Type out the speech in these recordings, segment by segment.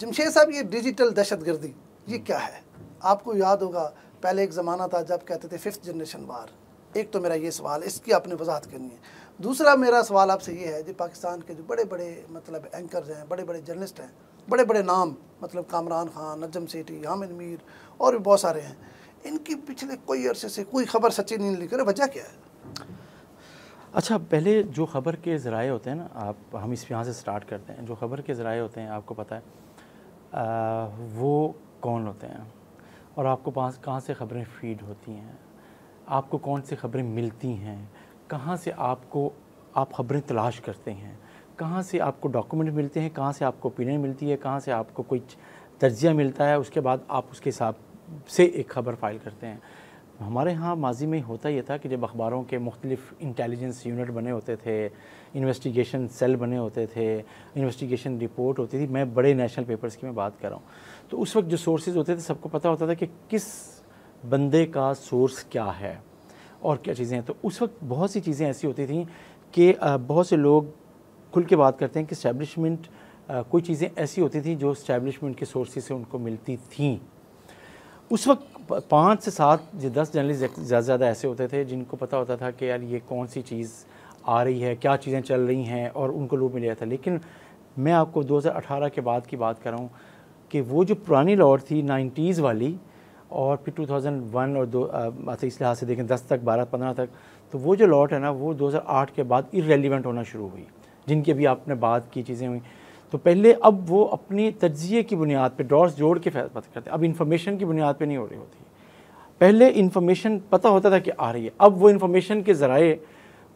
जमशेद साहब ये डिजिटल दहशत गर्दी ये हम्म। क्या है आपको याद होगा पहले एक ज़माना था जब कहते थे फिफ्थ जनरेशन वार एक तो मेरा ये सवाल इसकी आपने वजाहत करनी है दूसरा मेरा सवाल आपसे ये है जो पाकिस्तान के जो बड़े बड़े मतलब एंकर्स हैं बड़े बड़े जर्नलिस्ट हैं बड़े बड़े नाम मतलब कामरान खान नजम सेठी हामिद मीर और भी बहुत सारे हैं इनकी पिछले कोई अरसे से कोई खबर सच्ची नहीं निकल वजह क्या है अच्छा पहले जो खबर के ज़राए होते हैं ना आप हम इस यहाँ से स्टार्ट करते हैं जो खबर के ज़राए होते हैं आपको पता है वो कौन होते हैं और आपको पास कहाँ से ख़बरें फीड होती हैं आपको कौन सी ख़बरें मिलती हैं कहाँ से आपको आप ख़बरें तलाश करते हैं कहाँ से आपको डॉक्यूमेंट मिलते हैं कहाँ से आपको ओपिनियन मिलती है कहाँ से आपको कोई तजिया मिलता है उसके बाद आप उसके हिसाब से एक ख़बर फाइल करते हैं हमारे यहाँ माजी में होता ये था कि जब अखबारों के मुख्तलिफ इंटेलिजेंस यूनिट बने होते थे इन्वेस्टिगेशन सेल बने होते थे इन्वेस्टिगेशन रिपोर्ट होती थी मैं बड़े नेशनल पेपर्स की मैं बात कर रहा हूँ तो उस वक्त जो सोर्सेज होते थे सबको पता होता था कि किस बंदे का सोर्स क्या है और क्या चीज़ें हैं तो उस वक्त बहुत सी चीज़ें ऐसी होती थी कि बहुत से लोग खुल के बात करते हैं कि स्टैब्लिशमेंट कोई चीज़ें ऐसी होती थी जो स्टैब्लिशमेंट के सोर्सेज से उनको मिलती थी उस वक्त पाँच से सात दस जर्नलिस्ट ज़्यादा से ज़्यादा ऐसे होते थे जिनको पता होता था कि यार ये कौन सी चीज़ आ रही है क्या चीज़ें चल रही हैं और उनको लूप मिल गया था लेकिन मैं आपको 2018 के बाद की बात कर रहा हूँ कि वो जो पुरानी लॉट थी नाइन्टीज़ वाली और फिर 2001 और दो अच्छा इस लिहाज से देखें 10 तक 12 15 तक तो वो जो लॉट है ना वो 2008 के बाद इरेलीवेंट होना शुरू हुई जिनकी अभी आपने बात की चीज़ें हुई तो पहले अब वो अपनी तजिए की बुनियाद पर डॉट्स जोड़ के फैसला करते अब इन्फॉर्मेशन की बुनियाद पर नहीं हो रही होती पहले इन्फॉर्मेशन पता होता था कि आ रही है अब वो इन्फॉर्मेशन के ज़राए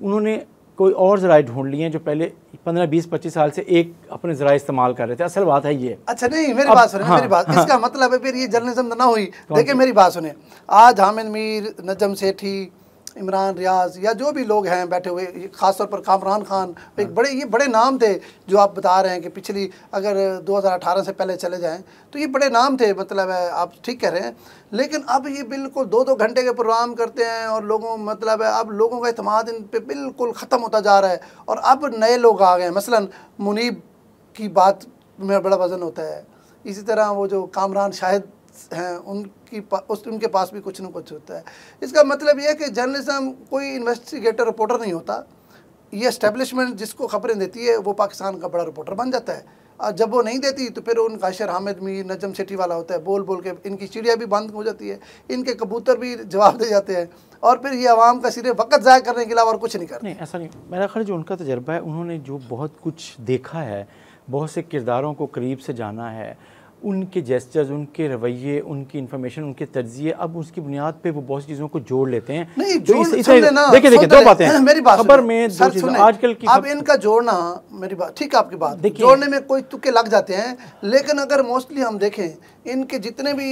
उन्होंने कोई और ज़राए ढूंढ लिए हैं जो पहले पंद्रह बीस पच्चीस साल से एक अपने ज़रा इस्तेमाल कर रहे थे असल बात है ये अच्छा नहीं मेरी बात सुने हाँ, मेरी बात हाँ। इसका हाँ, मतलब है फिर ये जर्नलिज्म तो ना हुई देखिए मेरी बात सुने आज हामिद मीर नजम सेठी इमरान रियाज या जो भी लोग हैं बैठे हुए ख़ासतौर पर कामरान खान एक बड़े ये बड़े नाम थे जो आप बता रहे हैं कि पिछली अगर 2018 से पहले चले जाएं तो ये बड़े नाम थे मतलब है आप ठीक कह रहे हैं लेकिन अब ये बिल्कुल दो दो घंटे के प्रोग्राम करते हैं और लोगों मतलब है अब लोगों का इतमाद इन पर बिल्कुल ख़त्म होता जा रहा है और अब नए लोग आ गए हैं मसला मुनीब की बात में बड़ा वज़न होता है इसी तरह वो जो कामरान शाहिद हैं उनकी उस उनके पास भी कुछ ना कुछ होता है इसका मतलब यह है कि जर्नलिज्म कोई इन्वेस्टिगेटर रिपोर्टर नहीं होता ये इस्टेब्लिशमेंट जिसको खबरें देती है वो पाकिस्तान का बड़ा रिपोर्टर बन जाता है और जब वो नहीं देती तो फिर उनका अशर हामिद मीर नजम सेठी वाला होता है बोल बोल के इनकी चिड़िया भी बंद हो जाती है इनके कबूतर भी जवाब दे जाते हैं और फिर ये आवाम का सिरे वक्त ज़ाय करने के अलावा और कुछ नहीं करते नहीं ऐसा नहीं मेरा ख्याल जो उनका तजर्बा है उन्होंने जो बहुत कुछ देखा है बहुत से किरदारों को करीब से जाना है उनके जेस्टर्स उनके रवैये उनकी इन्फॉर्मेशन उनके तजिए अब उसकी बुनियाद पे वो बहुत चीज़ों को जोड़ लेते हैं देखिए देखिए दो बातें मेरी बात खबर में आजकल की अब इनका जोड़ना मेरी बात ठीक है आपकी बात जोड़ने में कोई तुके लग जाते हैं लेकिन अगर मोस्टली हम देखें इनके जितने भी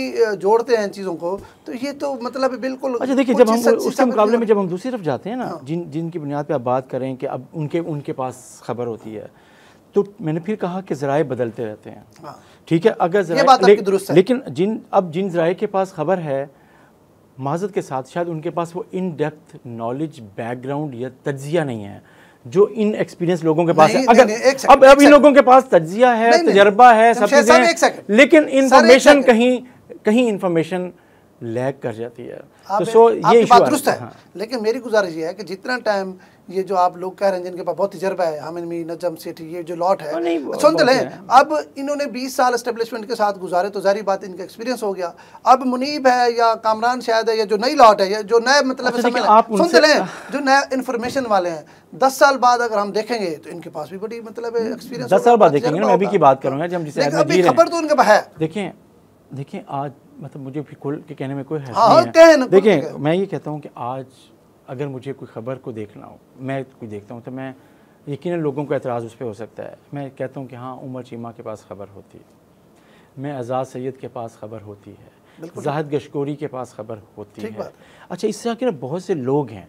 जोड़ते हैं चीज़ों को तो ये तो मतलब बिल्कुल अच्छा देखिए जब हम उसके मुकाबले मतलब में जब हम दूसरी तरफ जाते हैं ना हाँ। जिन जिनकी बुनियाद पर आप बात करें कि अब उनके उनके पास खबर होती है तो मैंने फिर कहा कि ज़राए बदलते रहते हैं हाँ। ठीक है अगर ये बात ले, दुरुस्त है। लेकिन जिन अब जिन जराए के पास खबर है महाजत के साथ शायद उनके पास वो इन डेप्थ नॉलेज बैकग्राउंड या तजिया नहीं है जो इन एक्सपीरियंस लोगों के पास है अगर नहीं, अब अब इन लोगों के पास तजिया है तजर्बा है सब चीजें लेकिन इंफॉर्मेशन कहीं कहीं इंफॉर्मेशन लैग कर जाती है तो सो ये बात दुरुस्त है हाँ। लेकिन मेरी गुजारिश ये है कि जितना टाइम ये जो आप लोग कह रहे हैं जिनके पास बहुत तजर्बा है हमिन मी नजम सेठ ये जो लॉट है सुनते तो हैं अब इन्होंने 20 साल इस्टेब्लिशमेंट के साथ गुजारे तो जारी बात इनका एक्सपीरियंस हो गया अब मुनीब है या कामरान शायद है या जो नई लॉट है या जो नए मतलब अच्छा, सुनते तो हैं जो नए इन्फॉर्मेशन वाले हैं दस साल बाद अगर हम देखेंगे तो इनके पास भी बड़ी मतलब एक्सपीरियंस दस साल बाद देखेंगे मैं अभी की बात करूँगा खबर तो उनके पास है देखें देखिए आज मतलब मुझे भी खुल के कहने में कोई हाँ, नहीं है देखिए मैं ये कहता हूँ कि आज अगर मुझे कोई ख़बर को देखना हो मैं कोई देखता हूँ तो मैं यकीन लोगों को एतराज़ उस पर हो सकता है मैं कहता हूँ कि हाँ उमर चीमा के पास ख़बर होती है मैं आज़ाद सैद के पास ख़बर होती है जाहद गशकोरी के पास ख़बर होती है अच्छा इससे आखिर बहुत से लोग हैं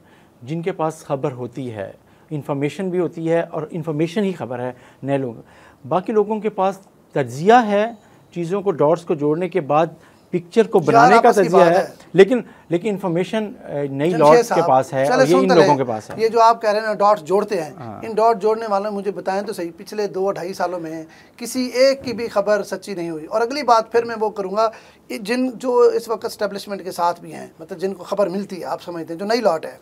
जिनके पास ख़बर होती है इन्फॉर्मेशन भी होती है और इन्फॉर्मेशन ही खबर है नए लोग बाकी लोगों के पास तजिया है चीज़ों को डॉट्स को जोड़ने के बाद पिक्चर को बनाने का तजिया है।, लेकिन लेकिन इन्फॉर्मेशन नई लॉट के पास है और ये इन तो लोगों के पास है ये जो आप कह रहे हैं ना डॉट्स जोड़ते हैं हाँ। इन डॉट जोड़ने वालों मुझे बताएं तो सही पिछले दो ढाई सालों में किसी एक की भी खबर सच्ची नहीं हुई और अगली बात फिर मैं वो करूँगा जिन जो इस वक्त स्टेब्लिशमेंट के साथ भी हैं मतलब जिनको खबर मिलती है आप समझते हैं जो नई लॉट है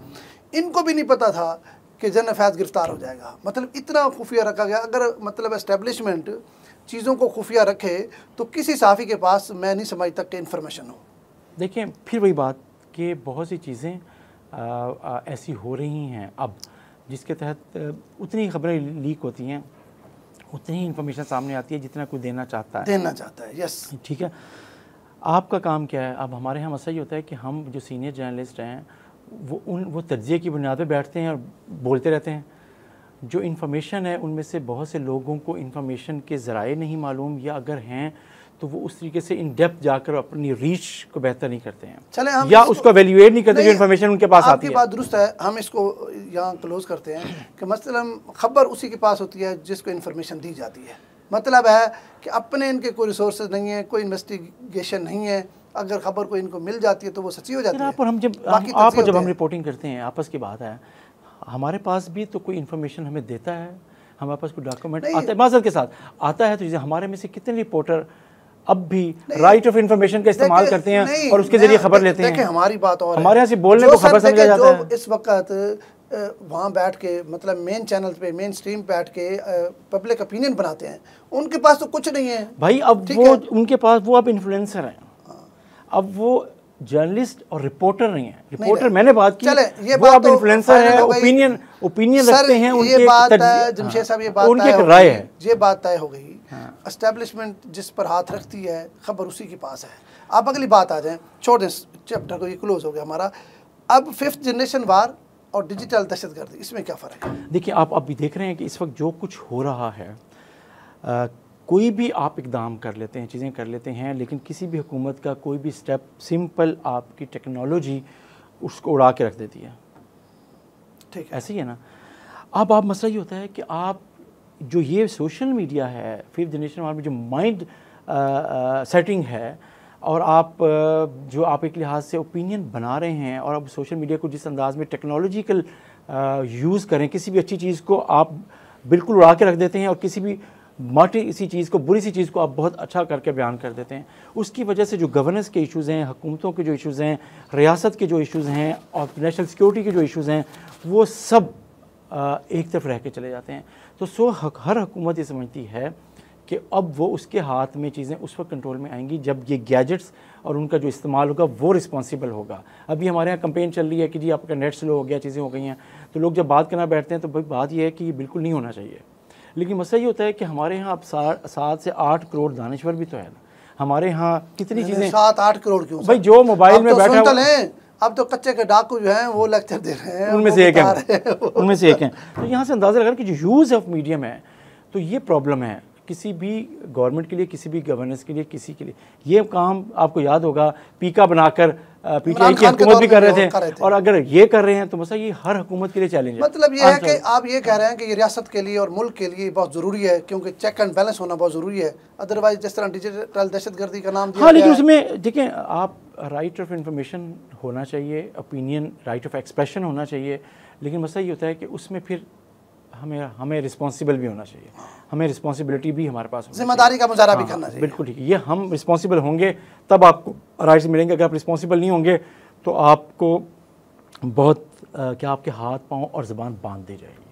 इनको भी नहीं पता था कि जन फैज गिरफ्तार हो जाएगा मतलब इतना खुफिया रखा गया अगर मतलब एस्टेब्लिशमेंट चीज़ों को खुफिया रखे तो किसी साफ़ी के पास मैं नहीं समझता कि इन्फॉर्मेशन हो देखिए फिर वही बात कि बहुत सी चीज़ें ऐसी हो रही हैं अब जिसके तहत उतनी खबरें लीक होती हैं उतनी ही इन्फॉर्मेशन सामने आती है जितना कोई देना चाहता है देना चाहता है यस ठीक है आपका काम क्या है अब हमारे यहाँ मसला ये होता है कि हम जो सीनियर जर्नलिस्ट हैं वो उन वो तजिए की बुनियाद पर बैठते हैं और बोलते रहते हैं जो इन्फॉर्मेशन है उनमें से बहुत से लोगों को इन्फॉर्मेशन के ज़राए नहीं मालूम या अगर हैं तो वो उस तरीके से इन डेप्थ जाकर अपनी रीच को बेहतर नहीं करते हैं चले हम या उसको वैल्यूएट नहीं करते इन्फॉर्मेशन उनके पास आती है बात दुरुस्त है हम इसको यहाँ क्लोज करते हैं कि मसलन खबर उसी के पास होती है जिसको इन्फॉर्मेशन दी जाती है मतलब है कि अपने इनके कोई रिसोर्स नहीं है कोई इन्वेस्टिगेशन नहीं है अगर खबर को इनको मिल जाती है तो वो सच्ची हो जाती है आप और हम जब तो आप जब हम रिपोर्टिंग करते हैं आपस की बात है हमारे पास भी तो कोई इन्फॉर्मेशन हमें देता है हमारे पास कोई डॉक्यूमेंट आता है माजर के साथ आता है तो जैसे हमारे में से कितने रिपोर्टर अब भी राइट ऑफ इंफॉर्मेशन का इस्तेमाल करते हैं और उसके जरिए खबर लेते हैं हमारी बात और हमारे यहाँ से बोलने को खबर समझा जाता है इस वक्त वहाँ बैठ के मतलब मेन चैनल पे मेन स्ट्रीम बैठ के पब्लिक ओपिनियन बनाते हैं उनके पास तो कुछ नहीं है भाई अब वो उनके पास वो अब इन्फ्लुएंसर हैं हाँ। अब वो जर्नलिस्ट और रिपोर्टर नहीं है रिपोर्टर मैंने बात की चले, ये वो बात आप तो है ओपिनियन ओपिनियन रखते हैं उनके ये बात जमशेद साहब ये हाँ। बात उनकी राय है ये बात तय हो गई एस्टेब्लिशमेंट हाँ। जिस पर हाथ रखती है खबर उसी के पास है आप अगली बात आ जाए छोड़ दें चैप्टर को ये क्लोज हो गया हमारा अब फिफ्थ जनरेशन वार और डिजिटल दहशत इसमें क्या फ़र्क है देखिए आप अभी देख रहे हैं कि इस वक्त जो कुछ हो रहा है कोई भी आप इकदाम कर लेते हैं चीज़ें कर लेते हैं लेकिन किसी भी हुकूमत का कोई भी स्टेप सिंपल आपकी टेक्नोलॉजी उसको उड़ा के रख देती है ठीक ऐसे ही है ना अब आप मसला ये होता है कि आप जो ये सोशल मीडिया है फिफ्थ जनरेशन वाले जो माइंड सेटिंग है और आप जो आप एक लिहाज से ओपिनियन बना रहे हैं और अब सोशल मीडिया को जिस अंदाज में टेक्नोलॉजिकल यूज़ करें किसी भी अच्छी चीज़ को आप बिल्कुल उड़ा के रख देते हैं और किसी भी माटी इसी चीज़ को बुरी सी चीज़ को आप बहुत अच्छा करके बयान कर देते हैं उसकी वजह से जो गवर्नेंस के इश्यूज़ हैं हकूमतों के जो इश्यूज़ हैं रियासत के जो इश्यूज़ हैं और नेशनल सिक्योरिटी के जो इश्यूज़ हैं वो सब एक तरफ रह के चले जाते हैं तो सो हर हकूमत ये समझती है कि अब वो उसके हाथ में चीज़ें उस वक्त कंट्रोल में आएंगी जब ये गैजेट्स और उनका जो इस्तेमाल होगा वो रिस्पॉन्सिबल होगा अभी हमारे यहाँ कंपेन चल रही है कि जी आपका नेट स्लो हो गया चीज़ें हो गई हैं तो लोग जब बात करना बैठते हैं तो भाई बात यह है कि ये बिल्कुल नहीं होना चाहिए लेकिन मसला ये होता है कि हमारे यहाँ अब सात से आठ करोड़ दानश्वर भी तो है ना हमारे यहाँ कितनी चीज़ें सात आठ करोड़ क्यों भाई जो मोबाइल में बैठे तो बैठा है अब तो कच्चे के डाकू जो हैं वो लेक्चर दे रहे हैं उनमें से एक है उनमें से एक है तो यहाँ से अंदाज़ा लगा कि जो यूज़ ऑफ मीडियम है तो ये प्रॉब्लम है किसी भी गवर्नमेंट के लिए किसी भी गवर्नेंस के लिए किसी के लिए ये काम आपको याद होगा पीका बनाकर पीटीआई की हुकूमत भी कर रहे थे और अगर ये कर रहे हैं तो मतलब ये हर हुकूमत के लिए चैलेंज है मतलब ये है कि आप ये कह रहे हैं कि ये रियासत के लिए और मुल्क के लिए बहुत ज़रूरी है क्योंकि चेक एंड बैलेंस होना बहुत ज़रूरी है अदरवाइज जिस तरह डिजिटल दहशतगर्दी का नाम हाँ लेकिन उसमें देखें आप राइट ऑफ इंफॉर्मेशन होना चाहिए ओपिनियन राइट ऑफ एक्सप्रेशन होना चाहिए लेकिन मसला ये होता है कि उसमें फिर हमें हमें रिस्पॉन्सिबल भी होना चाहिए हमें रिस्पॉन्सिबिलिटी भी हमारे पास जिम्मेदारी का मुजहरा भी हाँ, करना चाहिए बिल्कुल ठीक है ये हम रिस्पॉन्सिबल होंगे तब आपको राइट्स मिलेंगे अगर आप रिस्पॉन्सिबल नहीं होंगे तो आपको बहुत क्या आपके हाथ पाँव और ज़बान बांध दी जाएगी